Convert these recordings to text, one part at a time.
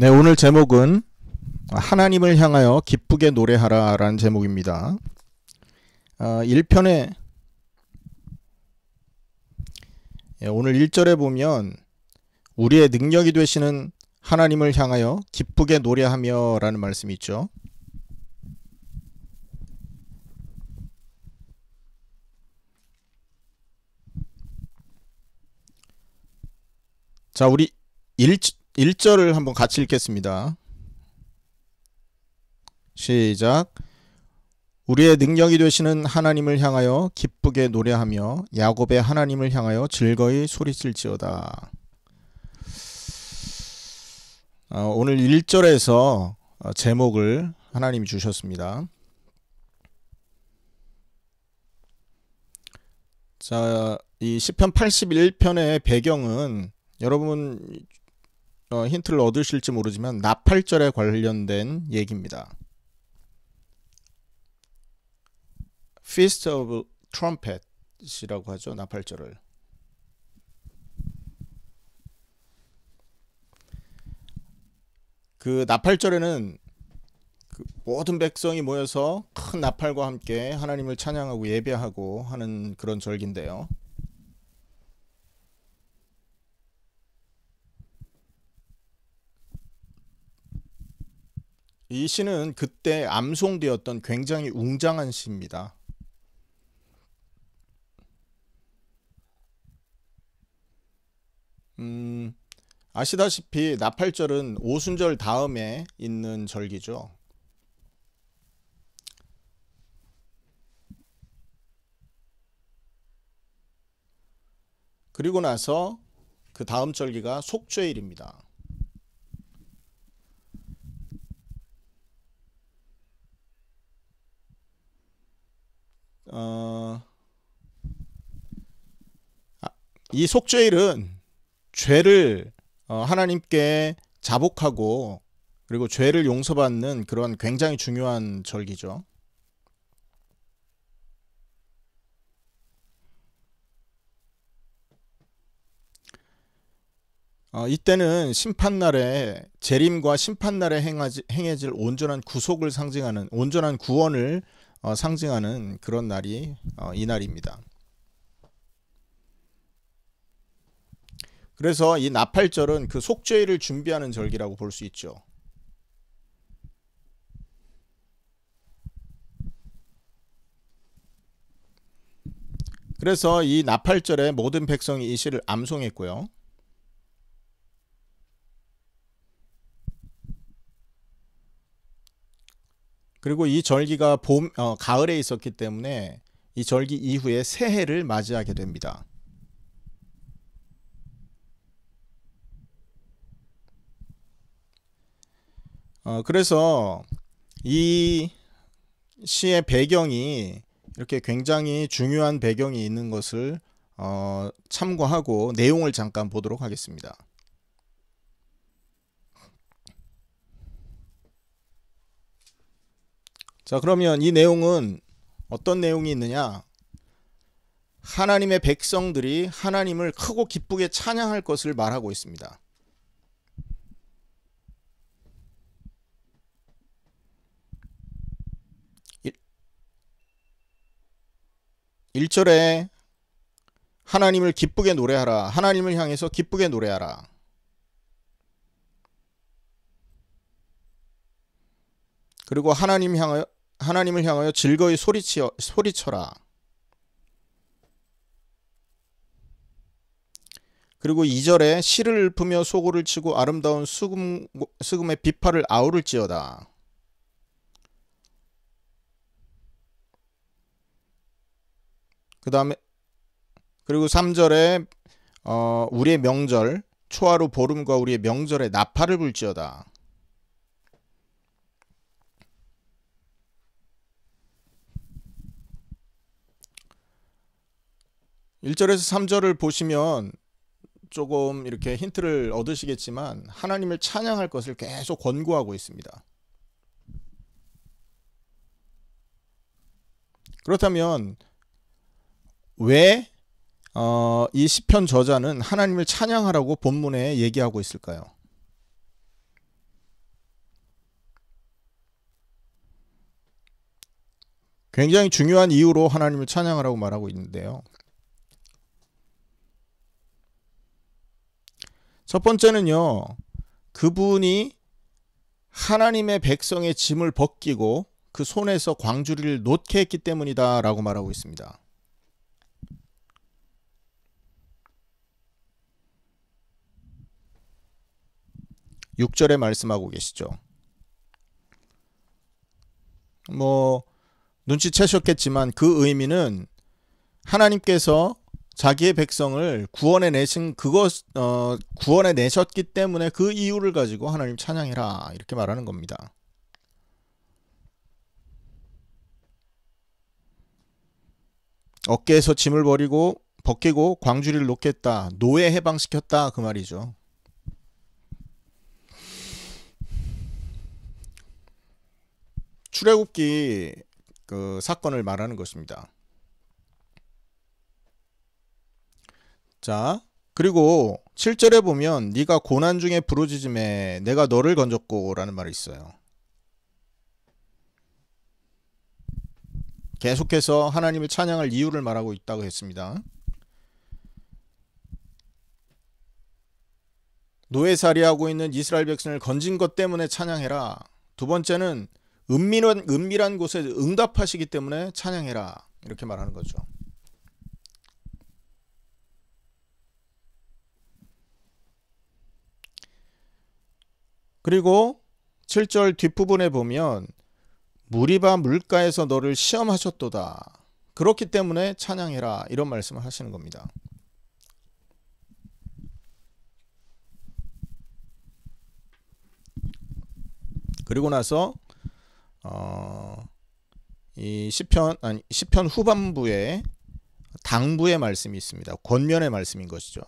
네, 오늘 제목은 하나님을 향하여 기쁘게 노래하라 라는 제목입니다. 아, 1편에 예, 오늘 1절에 보면 우리의 능력이 되시는 하나님을 향하여 기쁘게 노래하며 라는 말씀이 있죠. 자, 우리 1, 절 1절을 한번 같이 읽겠습니다. 시작. 우리의 능력이 되시는 하나님을 향하여 기쁘게 노래하며 야곱의 하나님을 향하여 즐거이 소리칠지어다. 어, 오늘 1절에서 어, 제목을 하나님이 주셨습니다. 자, 이 시편 81편의 배경은 여러분 어, 힌트를 얻으실지 모르지만 나팔절에 관련된 얘기입니다. Feast of Trumpet이라고 하죠. 나팔절을. 그 나팔절에는 그 모든 백성이 모여서 큰 나팔과 함께 하나님을 찬양하고 예배하고 하는 그런 절기인데요. 이 시는 그때 암송되었던 굉장히 웅장한 시입니다. 음, 아시다시피 나팔절은 오순절 다음에 있는 절기죠. 그리고 나서 그 다음 절기가 속죄일입니다. 어, 아, 이 속죄일은 죄를 어, 하나님께 자복하고 그리고 죄를 용서받는 그러한 굉장히 중요한 절기죠. 어, 이때는 심판날에 재림과 심판날에 행해질 온전한 구속을 상징하는 온전한 구원을 어, 상징하는 그런 날이 어, 이날입니다. 그래서 이 나팔절은 그 속죄일을 준비하는 절기라고 볼 수 있죠. 그래서 이 나팔절에 모든 백성이 이 시를 암송했고요. 그리고 이 절기가 봄, 어, 가을에 있었기 때문에 이 절기 이후에 새해를 맞이하게 됩니다. 어, 그래서 이 시의 배경이 이렇게 굉장히 중요한 배경이 있는 것을 어, 참고하고 내용을 잠깐 보도록 하겠습니다. 자, 그러면 이 내용은 어떤 내용이 있느냐? 하나님의 백성들이 하나님을 크고 기쁘게 찬양할 것을 말하고 있습니다. 1절에 하나님을 기쁘게 노래하라. 하나님을 향해서 기쁘게 노래하라. 그리고 하나님 향하여 하나님을 향하여 즐거이 소리치어, 소리쳐라. 그리고 2절에 시를 읊으며 소고를 치고 아름다운 수금, 수금의 비파를 아우를지어다. 그 다음에 그리고 3절에 어, 우리의 명절 초하루 보름과 우리의 명절에 나팔을 불지어다. 1절에서3절을 보시면 조금 이렇게 힌트를 얻으시겠지만 하나님을 찬양할 것을 계속 권고하고 있습니다. 그렇다면 왜 어, 시편 저자는 하나님을 찬양하라고 본문에 얘기하고 있을까요? 굉장히 중요한 이유로 하나님을 찬양하라고 말하고 있는데요. 첫 번째는요. 그분이 하나님의 백성의 짐을 벗기고 그 손에서 광주리를 놓게 했기 때문이다 라고 말하고 있습니다. 6절에 말씀하고 계시죠. 뭐 눈치채셨겠지만 그 의미는 하나님께서 자기의 백성을 구원해 내신 그것 어, 구원해 내셨기 때문에 그 이유를 가지고 하나님 찬양해라 이렇게 말하는 겁니다. 어깨에서 짐을 버리고 벗기고 광주리를 놓겠다. 노예 해방시켰다 그 말이죠. 출애굽기 그 사건을 말하는 것입니다. 자, 그리고 7절에 보면 네가 고난 중에 부르짖음에 내가 너를 건졌고 라는 말이 있어요. 계속해서 하나님을 찬양할 이유를 말하고 있다고 했습니다. 노예살이하고 있는 이스라엘 백성을 건진 것 때문에 찬양해라. 두 번째는 은밀한, 은밀한 곳에 응답하시기 때문에 찬양해라. 이렇게 말하는 거죠. 그리고 7절 뒷부분에 보면 무리바 물가에서 너를 시험하셨도다. 그렇기 때문에 찬양해라 이런 말씀을 하시는 겁니다. 그리고 나서 어, 이 시편 아니 시편 후반부에 당부의 말씀이 있습니다. 권면의 말씀인 것이죠.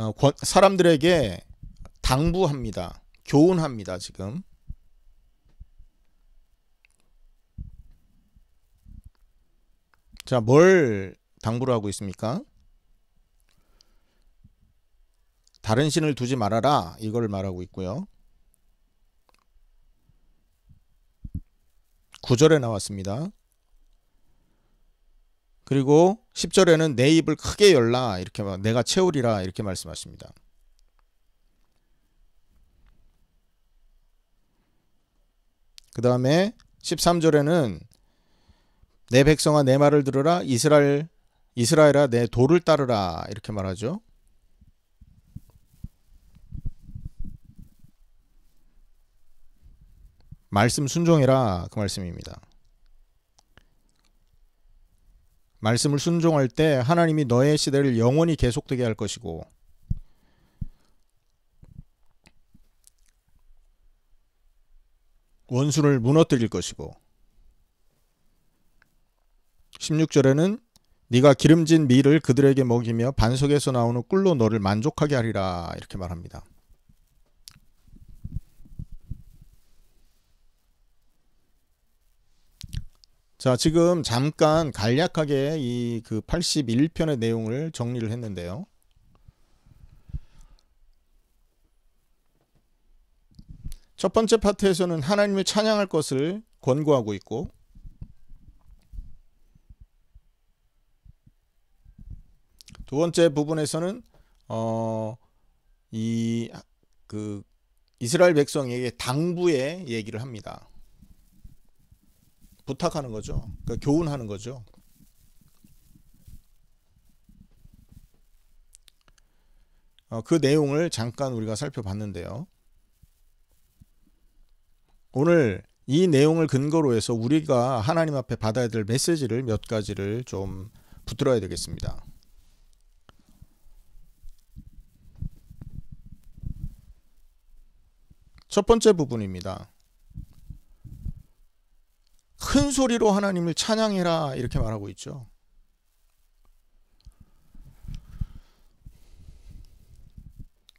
어, 사람들에게 당부합니다. 교훈합니다. 지금. 자, 뭘 당부를 하고 있습니까? 다른 신을 두지 말아라. 이걸 말하고 있고요. 구절에 나왔습니다. 그리고 10절에는 내 입을 크게 열라 이렇게 막 내가 채우리라 이렇게 말씀하십니다. 그 다음에 13절에는 내 백성아 내 말을 들으라 이스라엘 이스라엘아 내 도를 따르라 이렇게 말하죠. 말씀 순종해라 그 말씀입니다. 말씀을 순종할 때 하나님이 너의 시대를 영원히 계속되게 할 것이고 원수를 무너뜨릴 것이고 16절에는 네가 기름진 밀을 그들에게 먹이며 반석에서 나오는 꿀로 너를 만족하게 하리라 이렇게 말합니다. 자, 지금 잠깐 간략하게 이 그 81편의 내용을 정리를 했는데요. 첫 번째 파트에서는 하나님을 찬양할 것을 권고하고 있고, 두 번째 부분에서는, 어, 이, 그, 이스라엘 백성에게 당부의 얘기를 합니다. 부탁하는 거죠. 그러니까 교훈하는 거죠. 어, 그 내용을 잠깐 우리가 살펴봤는데요. 오늘 이 내용을 근거로 해서 우리가 하나님 앞에 받아야 될 메시지를 몇 가지를 좀 붙들어야 되겠습니다. 첫 번째 부분입니다. 큰 소리로 하나님을 찬양해라 이렇게 말하고 있죠.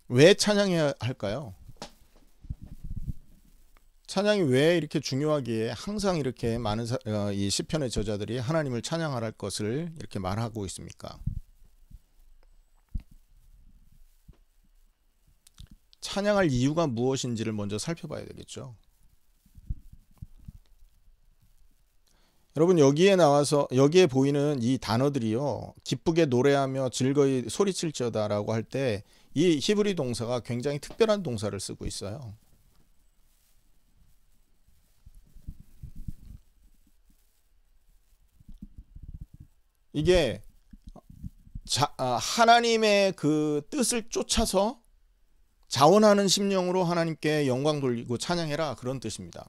왜 찬양해야 할까요? 찬양이 왜 이렇게 중요하기에 항상 이렇게 많은 사, 어, 이 시편의 저자들이 하나님을 찬양할 것을 이렇게 말하고 있습니까? 찬양할 이유가 무엇인지를 먼저 살펴봐야 되겠죠. 여러분 여기에 나와서 여기에 보이는 이 단어들이요. 기쁘게 노래하며 즐거이 소리칠지어다라고 할 때 이 히브리 동사가 굉장히 특별한 동사를 쓰고 있어요. 이게 자, 아, 하나님의 그 뜻을 쫓아서 자원하는 심령으로 하나님께 영광 돌리고 찬양해라 그런 뜻입니다.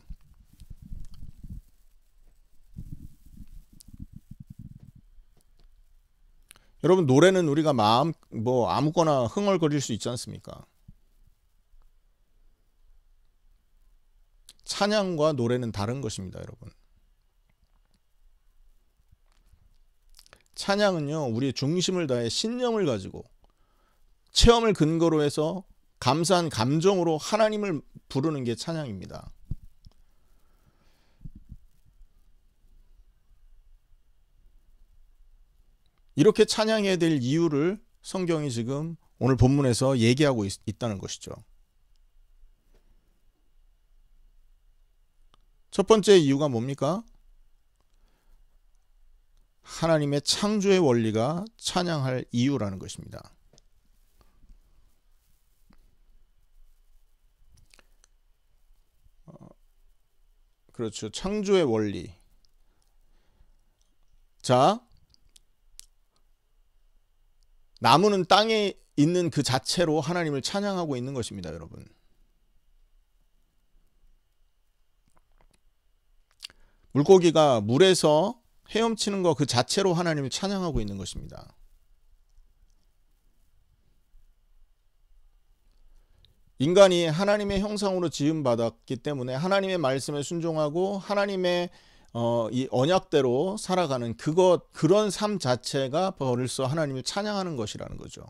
여러분 노래는 우리가 마음 뭐 아무거나 흥얼거릴 수 있지 않습니까? 찬양과 노래는 다른 것입니다, 여러분. 찬양은요, 우리의 중심을 다해 신념을 가지고 체험을 근거로 해서 감사한 감정으로 하나님을 부르는 게 찬양입니다. 이렇게 찬양해야 될 이유를 성경이 지금 오늘 본문에서 얘기하고 있, 있다는 것이죠. 첫 번째 이유가 뭡니까? 하나님의 창조의 원리가 찬양할 이유라는 것입니다. 어, 그렇죠. 창조의 원리. 자, 나무는 땅에 있는 그 자체로 하나님을 찬양하고 있는 것입니다, 여러분. 물고기가 물에서 헤엄치는 것그 자체로 하나님을 찬양하고 있는 것입니다. 인간이 하나님의 형상으로 지음받았기 때문에 하나님의 말씀에 순종하고 하나님의 어, 이 언약대로 살아가는 그것 그런 삶 자체가 버릴서 하나님을 찬양하는 것이라는 거죠.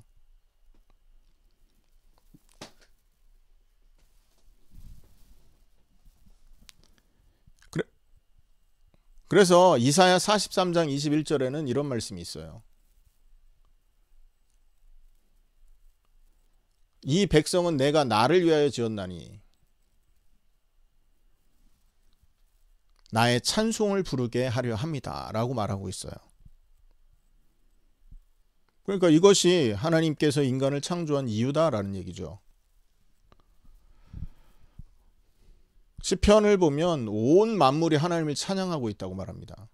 그래, 그래서 이사야 43장 21절에는 이런 말씀이 있어요. 이 백성은 내가 나를 위하여 지었나니 나의 찬송을 부르게 하려 합니다. 라고 말하고 있어요. 그러니까 이것이 하나님께서 인간을 창조한 이유다라는 얘기죠. 시편을 보면 온 만물이 하나님을 찬양하고 있다고 말합니다.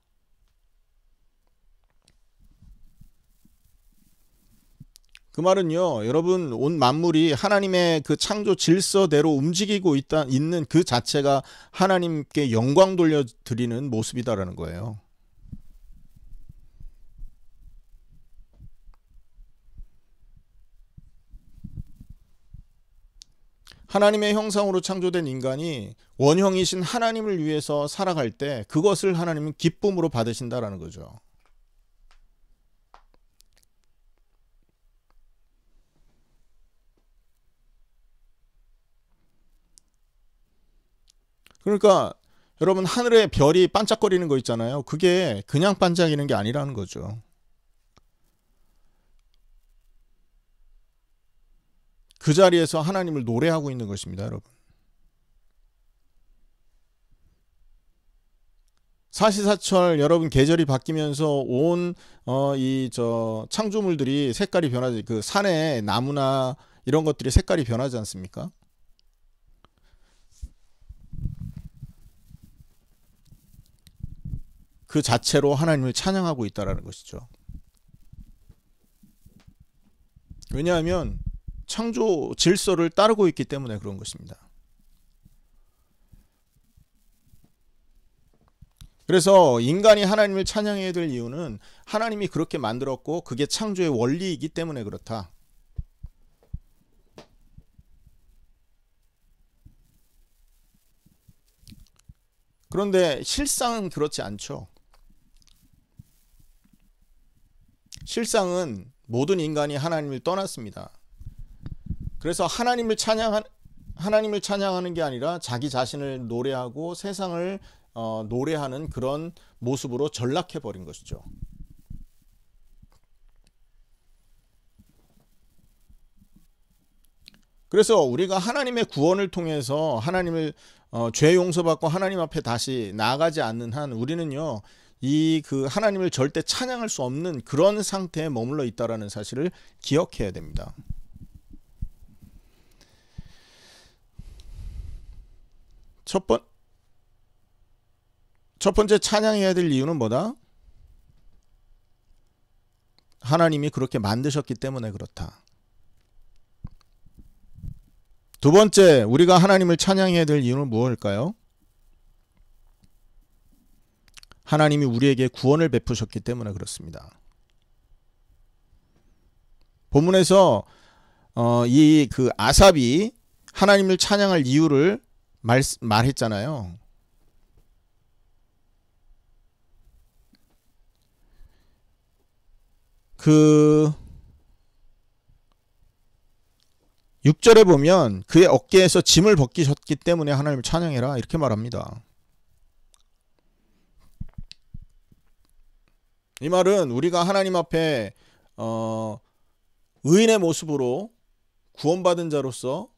그 말은요, 여러분 온 만물이 하나님의 그 창조 질서대로 움직이고 있다 있는 그 자체가 하나님께 영광 돌려 드리는 모습이다라는 거예요. 하나님의 형상으로 창조된 인간이 원형이신 하나님을 위해서 살아갈 때 그것을 하나님은 기쁨으로 받으신다라는 거죠. 그러니까 여러분 하늘에 별이 반짝거리는 거 있잖아요. 그게 그냥 반짝이는 게 아니라는 거죠. 그 자리에서 하나님을 노래하고 있는 것입니다, 여러분. 사시사철 여러분 계절이 바뀌면서 온 어 이 저 창조물들이 색깔이 변하지 그산에 나무나 이런 것들이 색깔이 변하지 않습니까? 그 자체로 하나님을 찬양하고 있다라는 것이죠. 왜냐하면 창조 질서를 따르고 있기 때문에 그런 것입니다. 그래서 인간이 하나님을 찬양해야 될 이유는 하나님이 그렇게 만들었고 그게 창조의 원리이기 때문에 그렇다. 그런데 실상은 그렇지 않죠. 실상은 모든 인간이 하나님을 떠났습니다. 그래서 하나님을 찬양한 하나님을 찬양하는 게 아니라 자기 자신을 노래하고 세상을 어, 노래하는 그런 모습으로 전락해 버린 것이죠. 그래서 우리가 하나님의 구원을 통해서 하나님을 어, 죄 용서받고 하나님 앞에 다시 나가지 않는 한 우리는요 이그 하나님을 절대 찬양할 수 없는 그런 상태에 머물러 있다라는 사실을 기억해야 됩니다. 첫 번, 첫 번째 찬양해야 될 이유는 뭐다? 하나님이 그렇게 만드셨기 때문에 그렇다. 두 번째, 우리가 하나님을 찬양해야 될 이유는 무엇일까요? 하나님이 우리에게 구원을 베푸셨기 때문에 그렇습니다. 본문에서 어, 이그 아삽이 하나님을 찬양할 이유를 말, 말했잖아요. 그 6절에 보면 그의 어깨에서 짐을 벗기셨기 때문에 하나님을 찬양해라 이렇게 말합니다. 이 말은 우리가 하나님 앞에 어, 의인의 모습으로 구원받은 자로서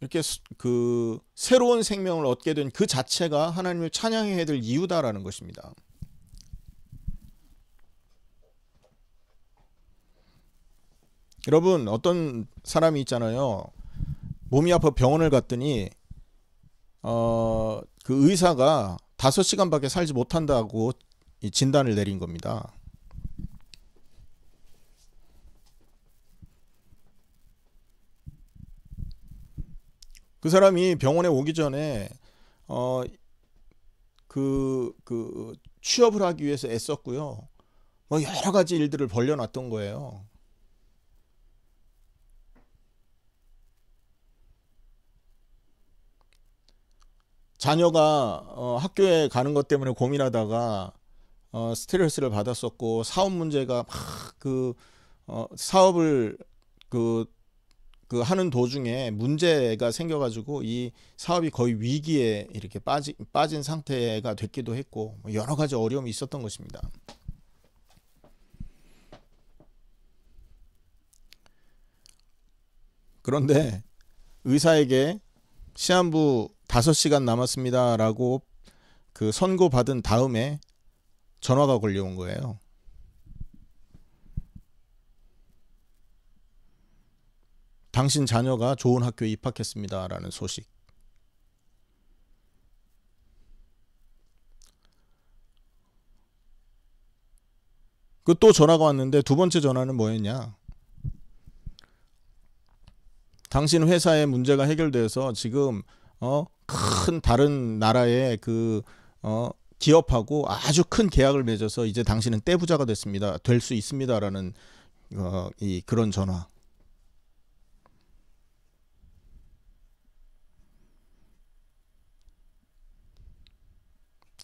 이렇게 그 새로운 생명을 얻게 된 그 자체가 하나님을 찬양해야 될 이유다라는 것입니다. 여러분 어떤 사람이 있잖아요. 몸이 아파 병원을 갔더니 어, 그 의사가 다 시간밖에 살지 못한다고 이 진단을 내린 겁니다. 그 사람이 병원에 오기 전에 어 그그 그 취업을 하기 위해서 애썼고요. 뭐 여러 가지 일들을 벌려놨던 거예요. 자녀가 어, 학교에 가는 것 때문에 고민하다가 어, 스트레스를 받았었고 사업 문제가 막그 어, 사업을 그, 그 하는 도중에 문제가 생겨가지고 이 사업이 거의 위기에 이렇게 빠지, 빠진 상태가 됐기도 했고 뭐 여러 가지 어려움이 있었던 것입니다. 그런데 의사에게 시한부 다섯 시간 남았습니다라고 그 선고받은 다음에 전화가 걸려온 거예요. 당신 자녀가 좋은 학교에 입학했습니다라는 소식. 그 또 전화가 왔는데 두 번째 전화는 뭐였냐? 당신 회사의 문제가 해결돼서 지금 어, 큰 다른 나라의 그 어, 기업하고 아주 큰 계약을 맺어서 이제 당신은 떼부자가 됐습니다. 될 수 있습니다라는 어, 이 그런 전화.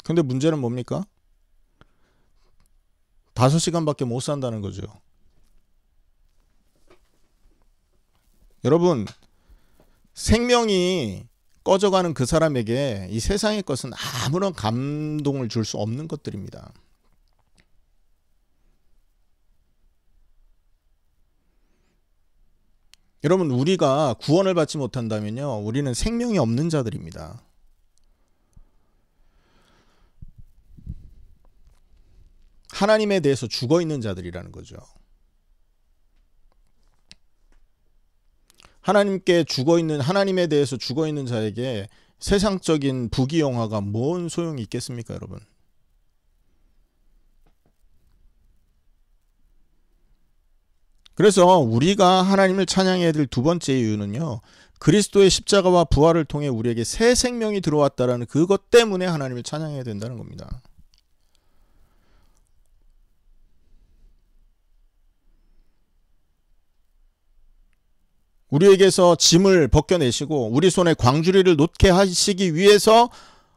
근데 문제는 뭡니까? 다섯 시간밖에 못 산다는 거죠. 여러분, 생명이 꺼져가는 그 사람에게 이 세상의 것은 아무런 감동을 줄 수 없는 것들입니다. 여러분 우리가 구원을 받지 못한다면요 우리는 생명이 없는 자들입니다. 하나님에 대해서 죽어 있는 자들이라는 거죠. 하나님께 죽어 있는 하나님에 대해서 죽어 있는 자에게 세상적인 부귀영화가 뭔 소용이 있겠습니까, 여러분? 그래서 우리가 하나님을 찬양해야 될 두 번째 이유는요. 그리스도의 십자가와 부활을 통해 우리에게 새 생명이 들어왔다라는 그것 때문에 하나님을 찬양해야 된다는 겁니다. 우리에게서 짐을 벗겨내시고 우리 손에 광주리를 놓게 하시기 위해서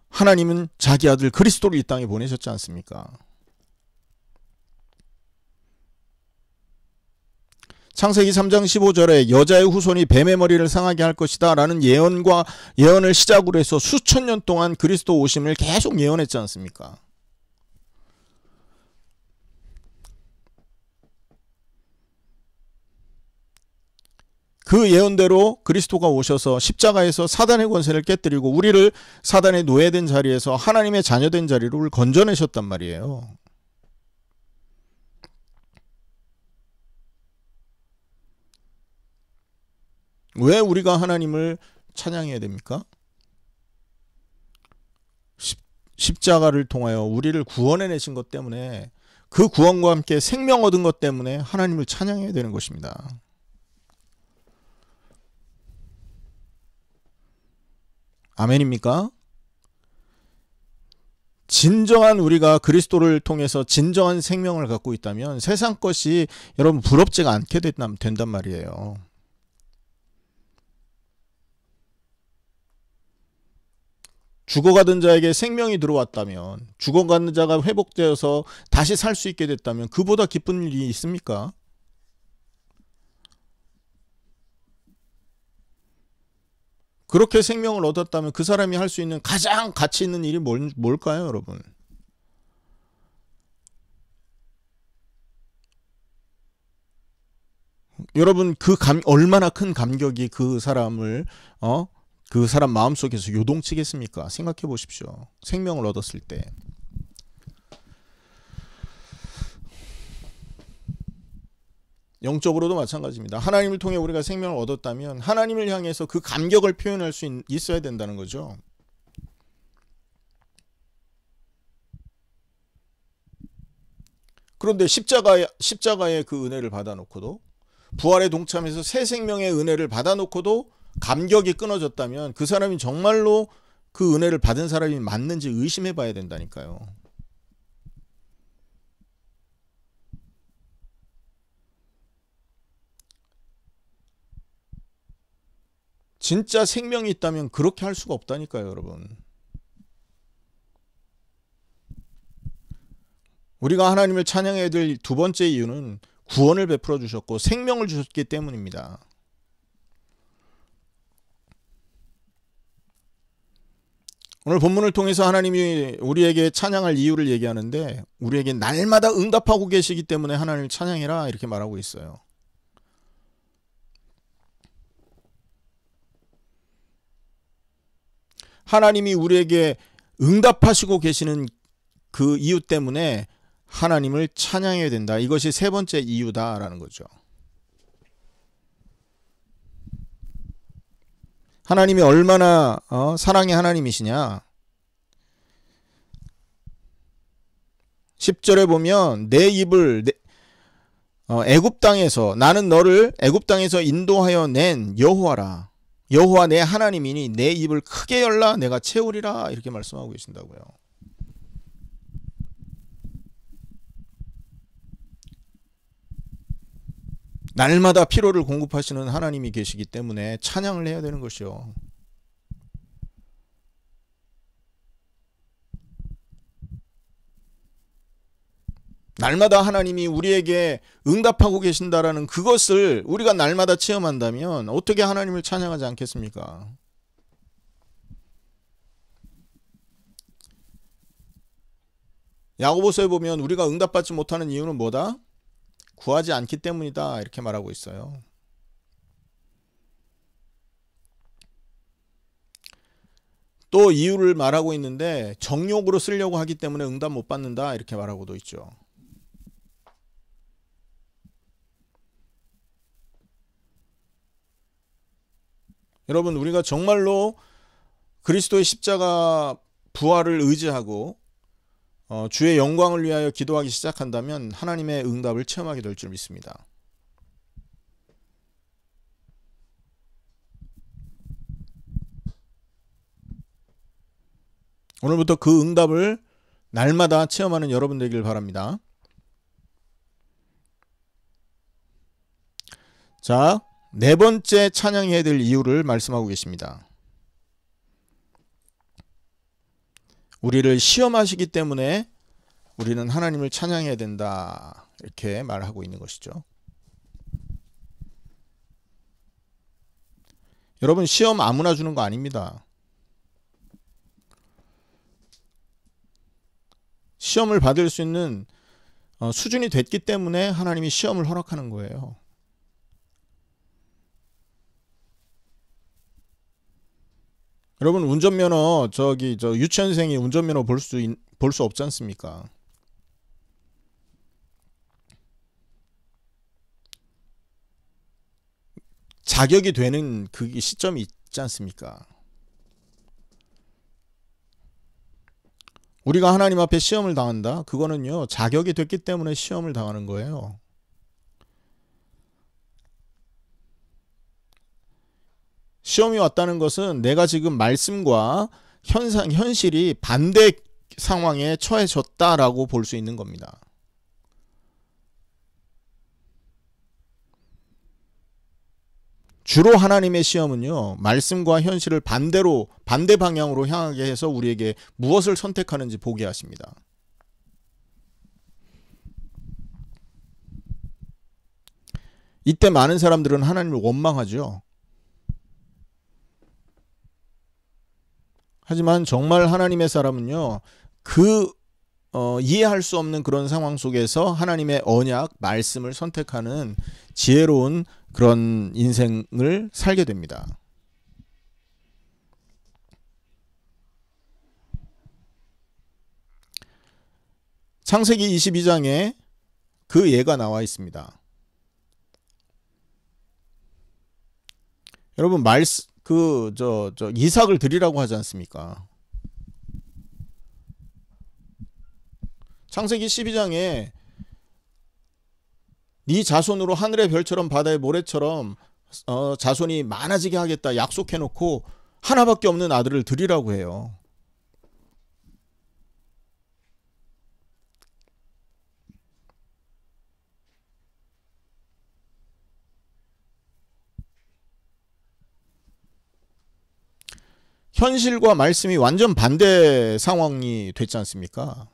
하나님은 자기 아들 그리스도를 이 땅에 보내셨지 않습니까? 창세기 3장 15절에 여자의 후손이 뱀의 머리를 상하게 할 것이다 라는 예언과 예언을 시작으로 해서 수천 년 동안 그리스도 오심을 계속 예언했지 않습니까? 그 예언대로 그리스도가 오셔서 십자가에서 사단의 권세를 깨뜨리고 우리를 사단의 노예된 자리에서 하나님의 자녀된 자리로 건져내셨단 말이에요. 왜 우리가 하나님을 찬양해야 됩니까? 십자가를 통하여 우리를 구원해내신 것 때문에 그 구원과 함께 생명 얻은 것 때문에 하나님을 찬양해야 되는 것입니다. 아멘입니까? 진정한 우리가 그리스도를 통해서 진정한 생명을 갖고 있다면 세상 것이 여러분 부럽지가 않게 된단 말이에요. 죽어가던 자에게 생명이 들어왔다면 죽어가는 자가 회복되어서 다시 살 수 있게 됐다면 그보다 기쁜 일이 있습니까? 그렇게 생명을 얻었다면 그 사람이 할 수 있는 가장 가치 있는 일이 뭘, 뭘까요, 여러분? 여러분 그 감, 얼마나 큰 감격이 그 사람을 어? 그 사람 마음속에서 요동치겠습니까? 생각해 보십시오. 생명을 얻었을 때. 영적으로도 마찬가지입니다. 하나님을 통해 우리가 생명을 얻었다면 하나님을 향해서 그 감격을 표현할 수 있, 어야 된다는 거죠. 그런데 십자가의, 십자가의 그 은혜를 받아놓고도 부활에 동참해서 새 생명의 은혜를 받아놓고도 감격이 끊어졌다면 그 사람이 정말로 그 은혜를 받은 사람이 맞는지 의심해 봐야 된다니까요. 진짜 생명이 있다면 그렇게 할 수가 없다니까요, 여러분. 우리가 하나님을 찬양해야 될 두 번째 이유는 구원을 베풀어 주셨고 생명을 주셨기 때문입니다. 오늘 본문을 통해서 하나님이 우리에게 찬양할 이유를 얘기하는데 우리에게 날마다 응답하고 계시기 때문에 하나님을 찬양해라 이렇게 말하고 있어요. 하나님이 우리에게 응답하시고 계시는 그 이유 때문에 하나님을 찬양해야 된다. 이것이 세 번째 이유다라는 거죠. 하나님이 얼마나 어, 사랑의 하나님이시냐. 10절에 보면 내 입을 내, 어, 애굽 땅에서 나는 너를 애굽 땅에서 인도하여 낸 여호와라. 여호와 내 하나님이니 내 입을 크게 열라 내가 채우리라 이렇게 말씀하고 계신다고요. 날마다 피로를 공급하시는 하나님이 계시기 때문에 찬양을 해야 되는 것이요. 날마다 하나님이 우리에게 응답하고 계신다라는 그것을 우리가 날마다 체험한다면 어떻게 하나님을 찬양하지 않겠습니까? 야고보서에 보면 우리가 응답받지 못하는 이유는 뭐다? 구하지 않기 때문이다 이렇게 말하고 있어요. 또 이유를 말하고 있는데 정욕으로 쓰려고 하기 때문에 응답 못 받는다 이렇게 말하고도 있죠. 여러분 우리가 정말로 그리스도의 십자가 부활을 의지하고 어, 주의 영광을 위하여 기도하기 시작한다면 하나님의 응답을 체험하게 될 줄 믿습니다. 오늘부터 그 응답을 날마다 체험하는 여러분 되길 바랍니다. 자, 네 번째 찬양해야 될 이유를 말씀하고 계십니다. 우리를 시험하시기 때문에 우리는 하나님을 찬양해야 된다. 이렇게 말하고 있는 것이죠. 여러분, 시험 아무나 주는 거 아닙니다. 시험을 받을 수 있는 어, 수준이 됐기 때문에 하나님이 시험을 허락하는 거예요. 여러분 운전면허 저기 저 유치원생이 운전면허 볼 수 볼 수 없지 않습니까? 자격이 되는 그 시점이 있지 않습니까? 우리가 하나님 앞에 시험을 당한다. 그거는요 자격이 됐기 때문에 시험을 당하는 거예요. 시험이 왔다는 것은 내가 지금 말씀과 현상, 현실이 반대 상황에 처해졌다라고 볼 수 있는 겁니다. 주로 하나님의 시험은요, 말씀과 현실을 반대로, 반대 방향으로 향하게 해서 우리에게 무엇을 선택하는지 보게 하십니다. 이때 많은 사람들은 하나님을 원망하죠. 하지만 정말 하나님의 사람은요, 그 어, 이해할 수 없는 그런 상황 속에서 하나님의 언약, 말씀을 선택하는 지혜로운 그런 인생을 살게 됩니다. 창세기 22장에 그 예가 나와 있습니다. 여러분 말씀 그저저 이삭을 드리라고 하지 않습니까? 창세기 12장에 네 자손으로 하늘의 별처럼 바다의 모래처럼 어, 자손이 많아지게 하겠다 약속해놓고 하나밖에 없는 아들을 드리라고 해요. 현실과 말씀이 완전 반대 상황이 됐지 않습니까?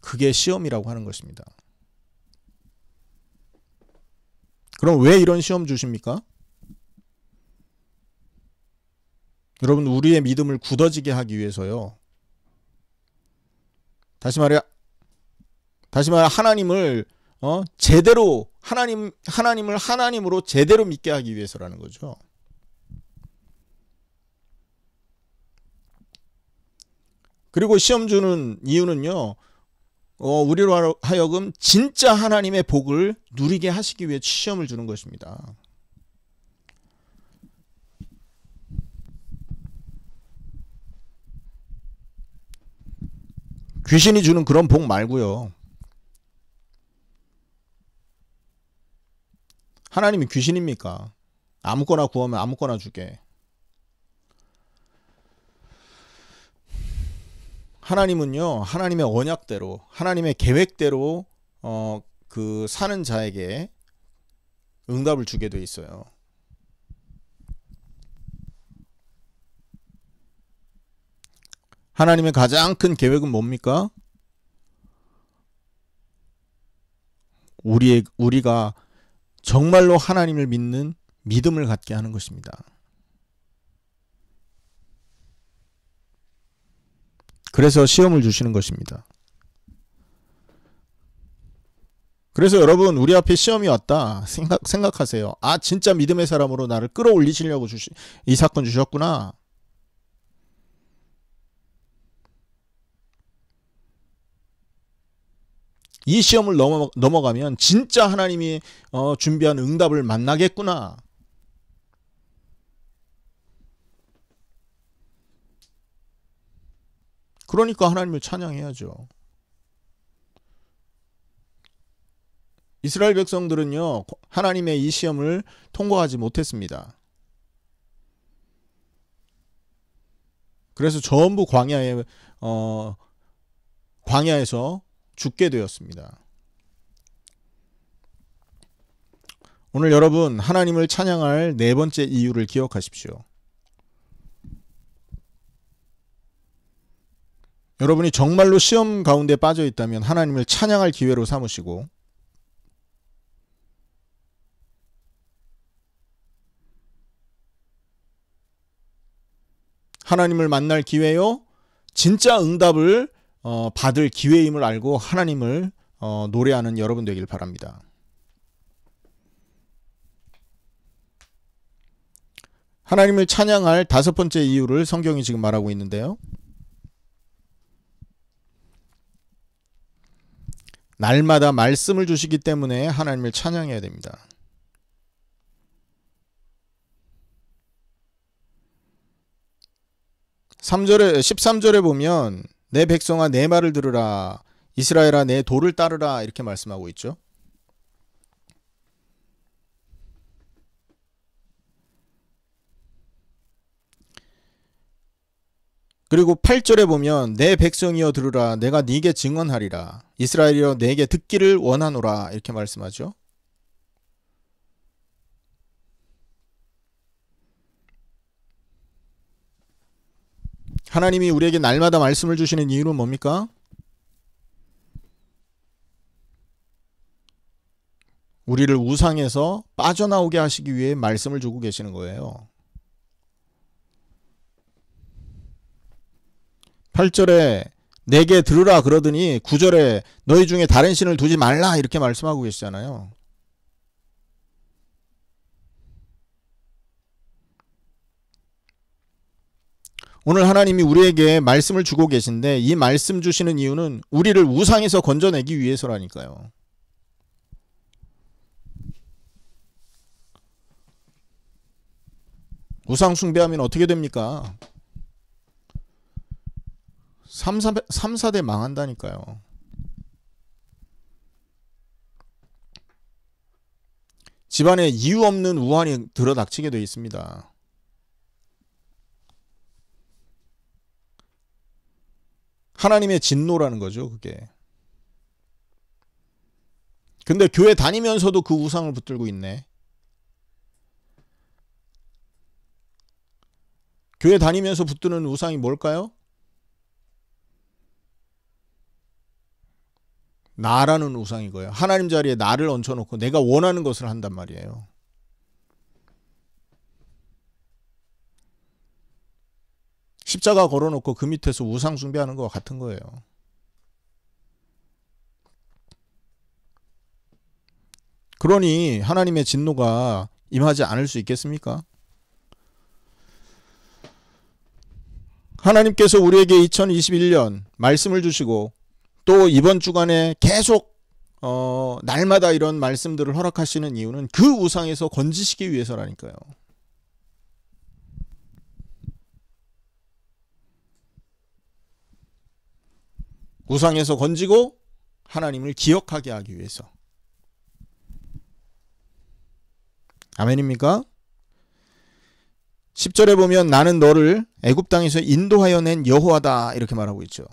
그게 시험이라고 하는 것입니다. 그럼 왜 이런 시험 주십니까? 여러분 우리의 믿음을 굳어지게 하기 위해서요. 다시 말해 다시 말해 하나님을 어 제대로 하나님 하나님을 하나님으로 제대로 믿게 하기 위해서라는 거죠. 그리고 시험 주는 이유는요. 어, 우리로 하여금 진짜 하나님의 복을 누리게 하시기 위해 시험을 주는 것입니다. 귀신이 주는 그런 복 말고요. 하나님이 귀신입니까? 아무거나 구하면 아무거나 주게. 하나님은요, 하나님의 언약대로, 하나님의 계획대로, 어, 그 사는 자에게 응답을 주게 돼 있어요. 하나님의 가장 큰 계획은 뭡니까? 우리의, 우리가 정말로 하나님을 믿는 믿음을 갖게 하는 것입니다. 그래서 시험을 주시는 것입니다. 그래서 여러분 우리 앞에 시험이 왔다 생각 생각하세요. 아 진짜 믿음의 사람으로 나를 끌어올리시려고 주시 이 사건 주셨구나. 이 시험을 넘어, 넘어가면 진짜 하나님이 어, 준비한 응답을 만나겠구나. 그러니까 하나님을 찬양해야죠. 이스라엘 백성들은요, 하나님의 이 시험을 통과하지 못했습니다. 그래서 전부 광야에, 어, 광야에서 죽게 되었습니다. 오늘 여러분 하나님을 찬양할 네 번째 이유를 기억하십시오. 여러분이 정말로 시험 가운데 빠져 있다면 하나님을 찬양할 기회로 삼으시고 하나님을 만날 기회요. 진짜 응답을 어, 받을 기회임을 알고 하나님을 어, 노래하는 여러분 되길 바랍니다. 하나님을 찬양할 다섯 번째 이유를 성경이 지금 말하고 있는데요. 날마다 말씀을 주시기 때문에 하나님을 찬양해야 됩니다. 3절에 13절에 보면 내 백성아 내 말을 들으라 이스라엘아 내 도를 따르라 이렇게 말씀하고 있죠. 그리고 8절에 보면 내 백성이여 들으라 내가 네게 증언하리라 이스라엘이여 내게 듣기를 원하노라 이렇게 말씀하죠. 하나님이 우리에게 날마다 말씀을 주시는 이유는 뭡니까? 우리를 우상에서 빠져나오게 하시기 위해 말씀을 주고 계시는 거예요. 8절에 내게 들으라 그러더니 9절에 너희 중에 다른 신을 두지 말라 이렇게 말씀하고 계시잖아요. 오늘 하나님이 우리에게 말씀을 주고 계신데 이 말씀 주시는 이유는 우리를 우상에서 건져내기 위해서라니까요. 우상 숭배하면 어떻게 됩니까? 3, 4, 3, 4대 망한다니까요. 집안에 이유 없는 우환이 들어닥치게 되어 있습니다. 하나님의 진노라는 거죠, 그게. 근데 교회 다니면서도 그 우상을 붙들고 있네. 교회 다니면서 붙드는 우상이 뭘까요? 나라는 우상이고요. 하나님 자리에 나를 얹혀놓고 내가 원하는 것을 한단 말이에요. 십자가 걸어놓고 그 밑에서 우상 숭배하는 것과 같은 거예요. 그러니 하나님의 진노가 임하지 않을 수 있겠습니까? 하나님께서 우리에게 2021년 말씀을 주시고 또 이번 주간에 계속 어, 날마다 이런 말씀들을 허락하시는 이유는 그 우상에서 건지시기 위해서라니까요. 우상에서 건지고 하나님을 기억하게 하기 위해서. 아멘입니까? 10절에 보면 나는 너를 애굽 땅에서 인도하여 낸 여호와다 이렇게 말하고 있죠.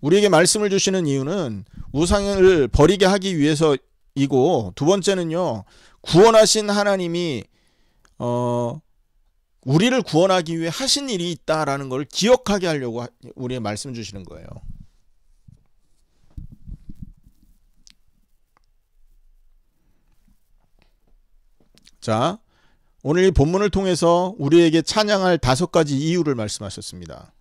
우리에게 말씀을 주시는 이유는 우상을 버리게 하기 위해서이고 두 번째는요. 구원하신 하나님이 어 우리를 구원하기 위해 하신 일이 있다라는 걸 기억하게 하려고 우리의 말씀 주시는 거예요. 자, 오늘 이 본문을 통해서 우리에게 찬양할 다섯 가지 이유를 말씀하셨습니다.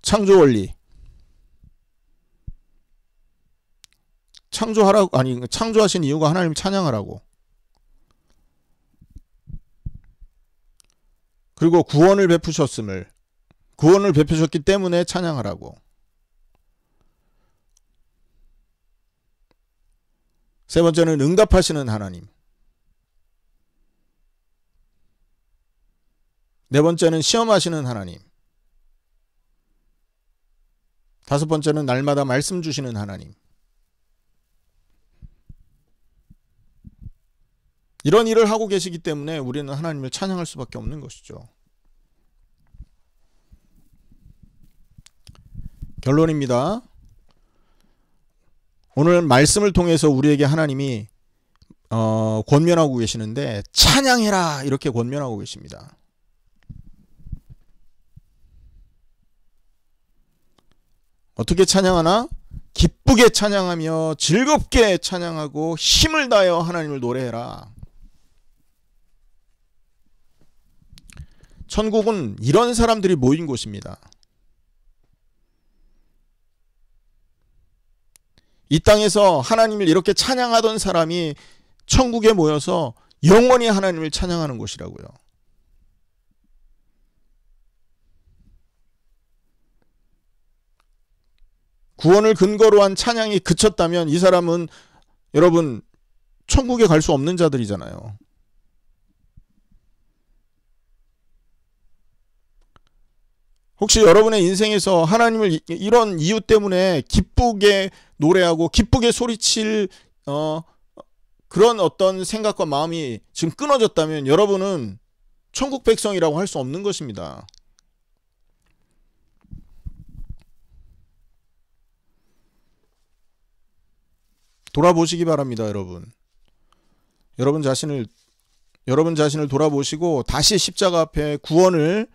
창조 원리, 창조하라고 아니 창조하신 이유가 하나님 찬양하라고. 그리고 구원을 베푸셨음을 구원을 베푸셨기 때문에 찬양하라고. 세 번째는 응답하시는 하나님. 네 번째는 시험하시는 하나님. 다섯 번째는 날마다 말씀 주시는 하나님. 이런 일을 하고 계시기 때문에 우리는 하나님을 찬양할 수밖에 없는 것이죠. 결론입니다. 오늘 말씀을 통해서 우리에게 하나님이 어, 권면하고 계시는데 찬양해라 이렇게 권면하고 계십니다. 어떻게 찬양하나? 기쁘게 찬양하며 즐겁게 찬양하고 힘을 다하여 하나님을 노래해라. 천국은 이런 사람들이 모인 곳입니다. 이 땅에서 하나님을 이렇게 찬양하던 사람이 천국에 모여서 영원히 하나님을 찬양하는 곳이라고요. 구원을 근거로 한 찬양이 그쳤다면 이 사람은 여러분 천국에 갈 수 없는 자들이잖아요. 혹시 여러분의 인생에서 하나님을 이런 이유 때문에 기쁘게 노래하고 기쁘게 소리칠 어, 그런 어떤 생각과 마음이 지금 끊어졌다면 여러분은 천국 백성이라고 할 수 없는 것입니다. 돌아보시기 바랍니다, 여러분. 여러분 자신을 여러분 자신을 돌아보시고 다시 십자가 앞에 구원을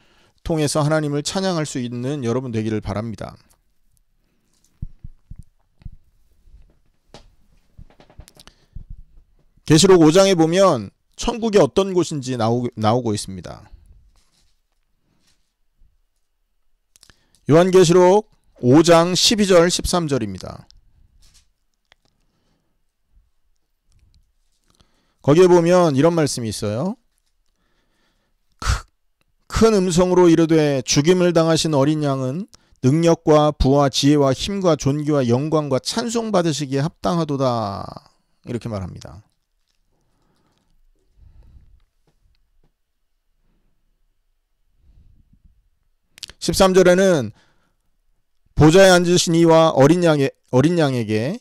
통해서 하나님을 찬양할 수 있는 여러분 되기를 바랍니다. 계시록 5장에 보면 천국이 어떤 곳인지 나오, 고 있습니다. 요한계시록 5장 12절 13절입니다. 거기에 보면 이런 말씀이 있어요. 큰 음성으로 이르되 죽임을 당하신 어린 양은 능력과 부와 지혜와 힘과 존귀와 영광과 찬송 받으시기에 합당하도다. 이렇게 말합니다. 1 3 절에는 보좌에 앉으신 이와 어린 양의 어린 양에게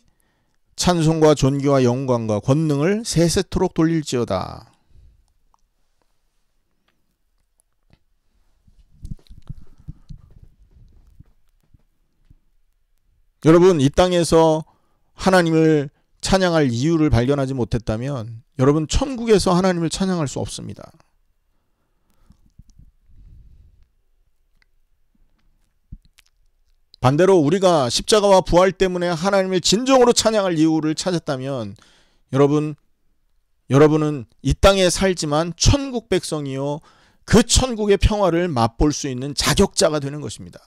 찬송과 존귀와 영광과 권능을 세세토록 돌릴지어다. 여러분 이 땅에서 하나님을 찬양할 이유를 발견하지 못했다면 여러분 천국에서 하나님을 찬양할 수 없습니다. 반대로 우리가 십자가와 부활 때문에 하나님을 진정으로 찬양할 이유를 찾았다면 여러분 여러분은 이 땅에 살지만 천국 백성이요 그 천국의 평화를 맛볼 수 있는 자격자가 되는 것입니다.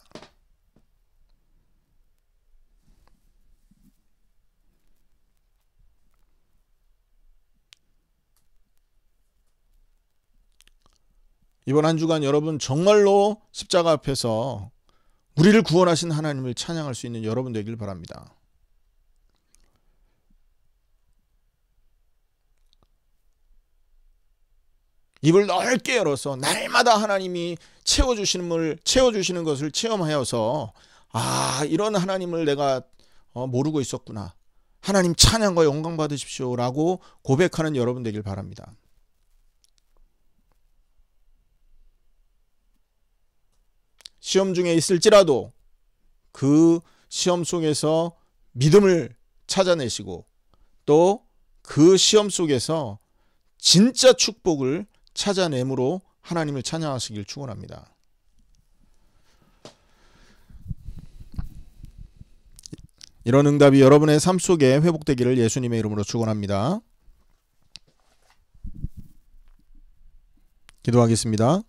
이번 한 주간 여러분 정말로 십자가 앞에서 우리를 구원하신 하나님을 찬양할 수 있는 여러분 되길 바랍니다. 입을 넓게 열어서 날마다 하나님이 채워주시는 걸 채워주시는 것을 체험하여서 아 이런 하나님을 내가 어, 모르고 있었구나 하나님 찬양과 영광 받으십시오라고 고백하는 여러분 되길 바랍니다. 시험 중에 있을지라도 그 시험 속에서 믿음을 찾아내시고 또 그 시험 속에서 진짜 축복을 찾아내므로 하나님을 찬양하시길 축원합니다. 이런 응답이 여러분의 삶 속에 회복되기를 예수님의 이름으로 축원합니다. 기도하겠습니다.